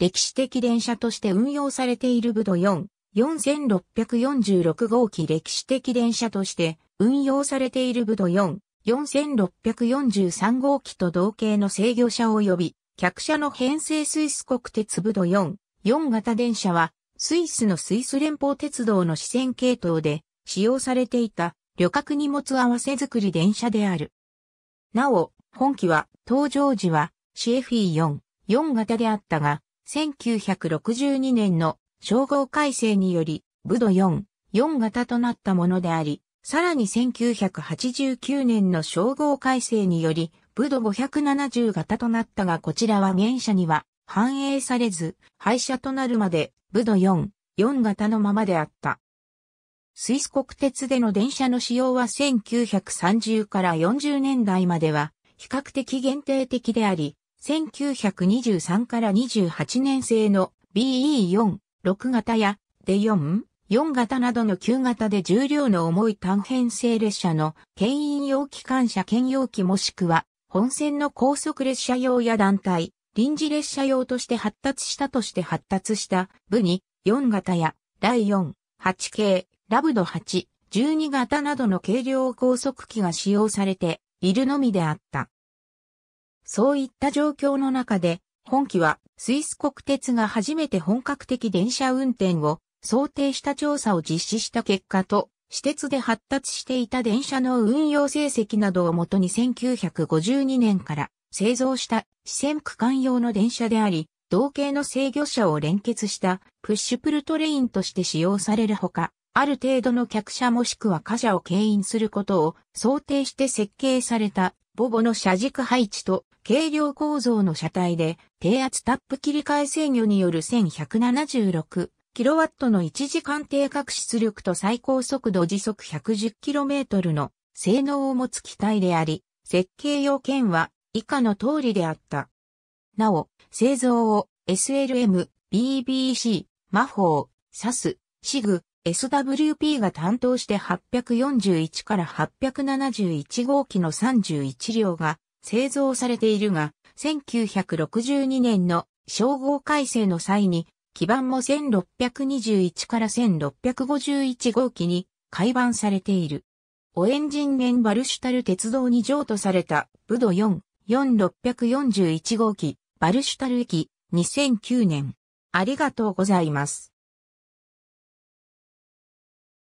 歴史的電車として運用されているブド4、4646号機歴史的電車として運用されているブド4、4643号機と同型の制御車及び客車の編成スイス国鉄ブド4、4型電車はスイスのスイス連邦鉄道の支線系統で使用されていた旅客荷物合わせ作り電車である。なお、本機は、登場時は CFE4、4型であったが、1962年の称号改正により、武道4、4型となったものであり、さらに1989年の称号改正により、武道570型となったがこちらは現社には反映されず、廃車となるまで武道4、4型のままであった。スイス国鉄での電車の使用は1930から40年代までは比較的限定的であり、1923から28年製の BE4、6型や D4、4型などの旧型で重量の重い単編成列車の牽引用機関車兼用機もしくは本線の高速列車用や団体、臨時列車用として発達したとして発達した部に4型や第4、8系、ラブド8、12型などの軽量高速機が使用されているのみであった。そういった状況の中で、本機はスイス国鉄が初めて本格的電車運転を想定した調査を実施した結果と、私鉄で発達していた電車の運用成績などをもとに1952年から製造した四線区間用の電車であり、同型の制御車を連結したプッシュプルトレインとして使用されるほか、ある程度の客車もしくは貨車を牽引することを想定して設計されたボボの車軸配置と軽量構造の車体で低圧タップ切り替え制御による 1176kW の1時間定格出力と最高速度時速 110km の性能を持つ機体であり、設計要件は以下の通りであった。なお、製造を SLM、BBC、マ法ー、サス、シグ、SWP が担当して841から871号機の31両が製造されているが、1962年の称号改正の際に、基板も1621から1651号機に改版されている。オエンジンゲンバルシュタル鉄道に譲渡されたブド4、4641号機、バルシュタル駅、2009年。ありがとうございます。